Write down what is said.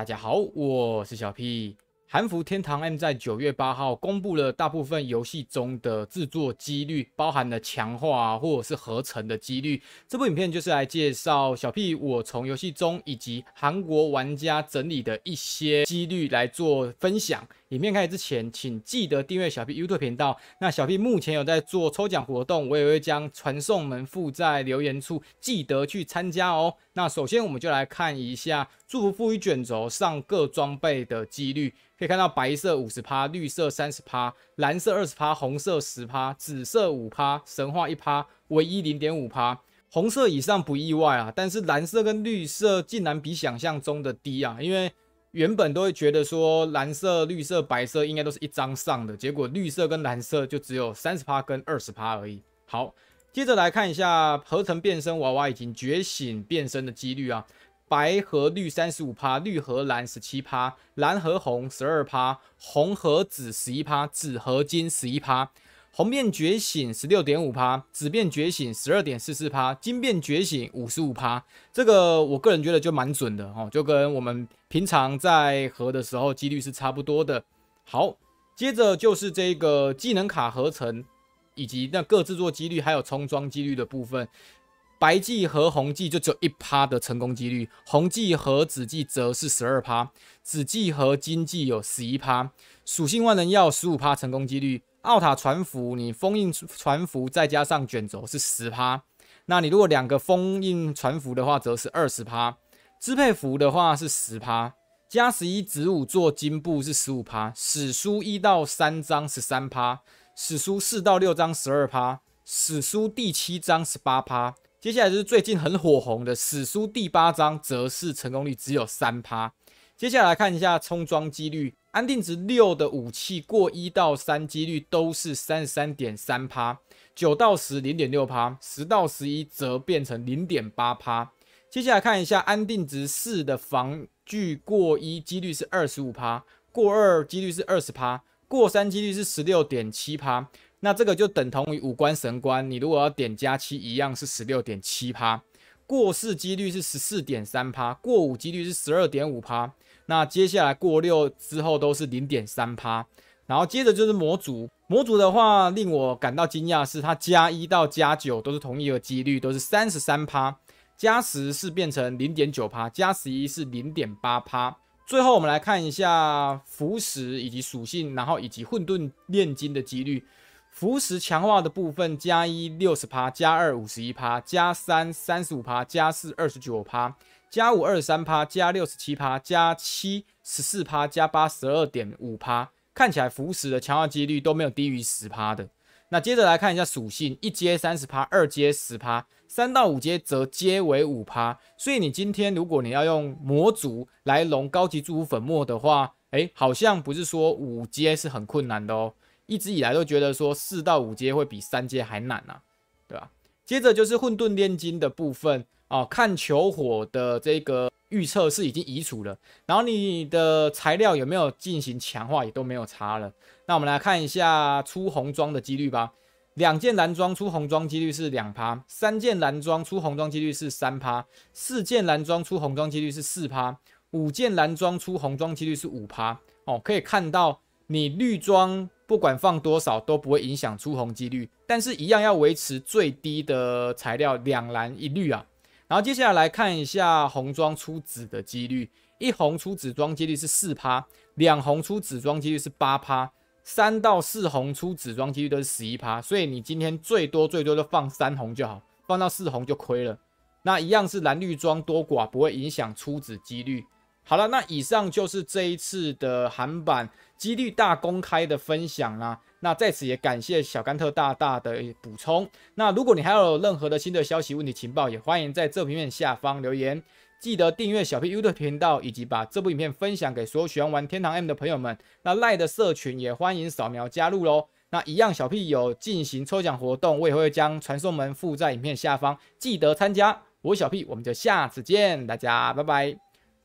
大家好，我是小 P。韩服天堂 M 在九月八号公布了大部分游戏中的制作几率，包含了强化或者是合成的几率。这部影片就是来介绍小 P 我从游戏中以及韩国玩家整理的一些几率来做分享。影片开始之前，请记得订阅小 P YouTube 频道。那小 P 目前有在做抽奖活动，我也会将传送门附在留言处，记得去参加哦。那首先我们就来看一下祝福赋予卷轴上各装备的几率。可以看到白色五十趴，绿色三十趴，蓝色二十趴，红色十趴，紫色五趴，神话一趴，唯一零点五趴。红色以上不意外啊，但是蓝色跟绿色竟然比想象中的低啊，因为原本都会觉得说蓝色、绿色、白色应该都是一张上的，结果绿色跟蓝色就只有三十趴跟二十趴而已。好，接着来看一下合成变身娃娃已经觉醒变身的几率啊。白和绿三十五趴，绿和蓝十七趴，蓝和红十二趴，红和紫十一趴，紫和金十一趴，红变觉醒十六点五趴，紫变觉醒十二点四四趴，金变觉醒五十五趴。这个我个人觉得就蛮准的哦，就跟我们平常在合的时候几率是差不多的。好，接着就是这个技能卡合成以及那各制作几率还有冲装几率的部分。白剂和红剂就只有一趴的成功几率，红剂和紫剂则是十二趴，紫剂和金剂有十一趴，属性万能药十五趴成功几率，奥塔传符你封印传符再加上卷轴是十趴，那你如果两个封印传符的话则是二十趴，支配符的话是十趴，加十一子午做金布是十五趴，史书一到三章十三趴，史书四到六章十二趴，史书第七章十八趴。接下来就是最近很火红的史书第八章，则是成功率只有三趴。接下来看一下冲装几率，安定值六的武器过一到三几率都是三十三点三趴，九到十零点六趴，十到十一则变成零点八趴。接下来看一下安定值四的防具过一几率是二十五趴，过二几率是二十趴，过三几率是十六点七趴。那这个就等同于五关神关，你如果要点加七，一样是十六点七趴，过四几率是十四点三趴，过五几率是十二点五趴，那接下来过六之后都是零点三趴，然后接着就是模组，模组的话令我感到惊讶是它加一到加九都是同一个几率，都是三十三趴，加十是变成零点九趴，加十一是零点八趴，最后我们来看一下腐蚀以及属性，然后以及混沌炼金的几率。腐石强化的部分加一六十趴，加二五十一趴，加三三十五趴，加四二十九趴，加五二十三趴，加六十七趴，加七十四趴，加八十二点五趴。看起来腐石的强化几率都没有低于十趴的。那接着来看一下属性，一阶三十趴，二阶十趴，三到五阶则皆为五趴。所以你今天如果你要用魔族来熔高级祝福粉末的话，哎，好像不是说五阶是很困难的哦。一直以来都觉得说四到五阶会比三阶还难呐。对吧？接着就是混沌炼金的部分啊，看球火的这个预测是已经移除了，然后你的材料有没有进行强化也都没有差了。那我们来看一下出红装的几率吧。两件蓝装出红装几率是两趴，三件蓝装出红装几率是三趴，四件蓝装出红装几率是四趴，五件蓝装出红装几率是五趴。哦，可以看到你绿装。不管放多少都不会影响出红几率，但是一样要维持最低的材料两蓝一绿啊。然后接下来看一下红装出紫的几率，一红出紫装几率是四趴，两红出紫装几率是八趴，三到四红出紫装几率都是十一趴。所以你今天最多最多就放三红就好，放到四红就亏了。那一样是蓝绿装多寡不会影响出紫几率。好了，那以上就是这一次的韩版几率大公开的分享啦。那在此也感谢小甘特大大的补充。那如果你还有任何的新的消息、问题、情报，也欢迎在这平面下方留言。记得订阅小 P YouTube 频道，以及把这部影片分享给所有喜欢玩天堂 M 的朋友们。那赖的社群也欢迎扫描加入喽。那一样，小 P 有进行抽奖活动，我也会将传送门附在影片下方，记得参加。我是小 P，我们就下次见，大家拜拜。